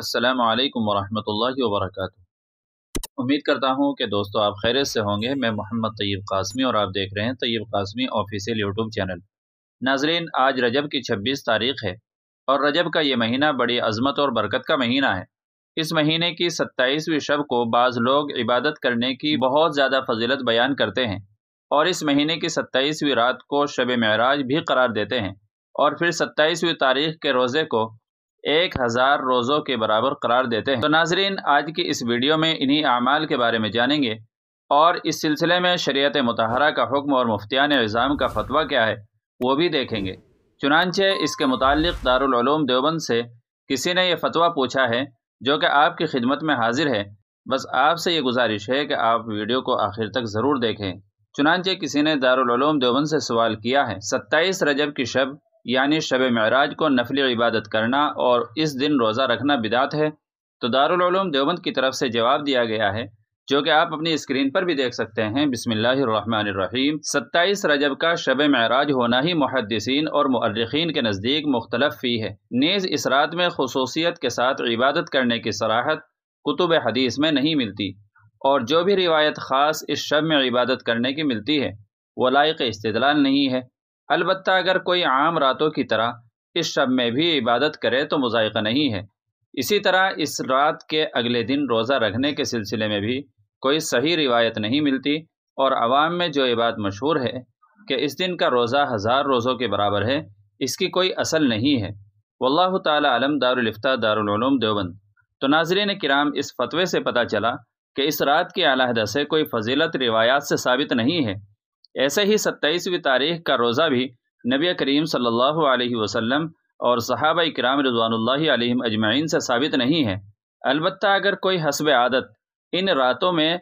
السلام علیکم ورحمۃ اللہ وبرکاتہ امید کرتا ہوں کہ دوستو آپ خیرت سے ہوں گے میں محمد طیب قاسمی اور آپ دیکھ رہے ہیں Tayyab Qasmi official YouTube channel ناظرین آج رجب کی چھبیس تاریخ ہے اور رجب کا یہ مہینہ بڑی عظمت اور برکت کا مہینہ ہے اس مہینے کی ستائیسویں شب کو بعض لوگ عبادت کرنے کی بہت زیادہ فضیلت بیان کرتے ہیں اور اس مہینے کی ستائیسویں رات کو شب معراج بھی قرار دیتے ہیں اور پھر ستائیسویں تاریخ کے روزے کو ایک ہزار روزوں کے برابر قرار دیتے ہیں تو ناظرین آج کی اس ویڈیو میں انہی اعمال کے بارے میں جانیں گے اور اس سلسلے میں شریعت متحرہ کا حکم اور مفتیان عظام کا فتویٰ کیا ہے وہ بھی دیکھیں گے چنانچہ اس کے متعلق دار العلوم دیوبند سے کسی نے یہ فتویٰ پوچھا ہے جو کہ آپ کی خدمت میں حاضر ہے بس آپ سے یہ گزارش ہے کہ آپ ویڈیو کو آخر تک ضرور دیکھیں چنانچہ کسی نے دار العلوم دیوبند سے سوال کیا ہے ستائیس رجب کی شب یعنی شب معراج کو نفلی عبادت کرنا اور اس دن روزہ رکھنا بدات ہے تو دارالعلوم دیوبند کی طرف سے جواب دیا گیا ہے جو کہ آپ اپنی اسکرین پر بھی دیکھ سکتے ہیں بسم اللہ الرحمن الرحیم ستائیس رجب کا شب معراج ہونا ہی محدثین اور مؤرخین کے نزدیک مختلف فی ہے نیز اس رات میں خصوصیت کے ساتھ عبادت کرنے کی صراحت کتب حدیث میں نہیں ملتی اور جو بھی روایت خاص اس شب میں عبادت کرنے کی ملتی ہے وہ لائق استدلال نہیں ہے البتہ اگر کوئی عام راتوں کی طرح اس شب میں بھی عبادت کرے تو مذائقہ نہیں ہے اسی طرح اس رات کے اگلے دن روزہ رکھنے کے سلسلے میں بھی کوئی صحیح روایت نہیں ملتی اور عوام میں جو یہ بات مشہور ہے کہ اس دن کا روزہ ہزار روزوں کے برابر ہے اس کی کوئی اصل نہیں ہے واللہ تعالی عالم دارالفتہ دار العلوم دیوبند تو ناظرین کرام اس فتوے سے پتہ چلا کہ اس رات کی علیحدہ سے کوئی فضیلت روایات سے ثابت نہیں ہے ایسے ہی ستائیسویں تاریخ کا روزہ بھی نبی کریم صلی اللہ علیہ وسلم اور صحابہ کرام رضوان اللہ علیہ اجمعین سے ثابت نہیں ہے البتہ اگر کوئی حسب عادت ان راتوں میں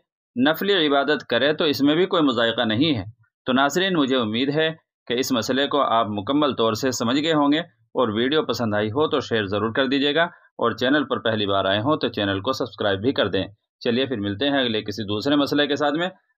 نفلی عبادت کرے تو اس میں بھی کوئی مذائقہ نہیں ہے تو ناصرین مجھے امید ہے کہ اس مسئلے کو آپ مکمل طور سے سمجھ گئے ہوں گے اور ویڈیو پسند آئی ہو تو شیئر ضرور کر دیجیے گا اور چینل پر پہلی بار آئے ہوں تو چینل کو سبسکرائب بھی کر دیں چلیے پھر ملتے ہیں اگلے کسی دوسرے مسئلے کے ساتھ میں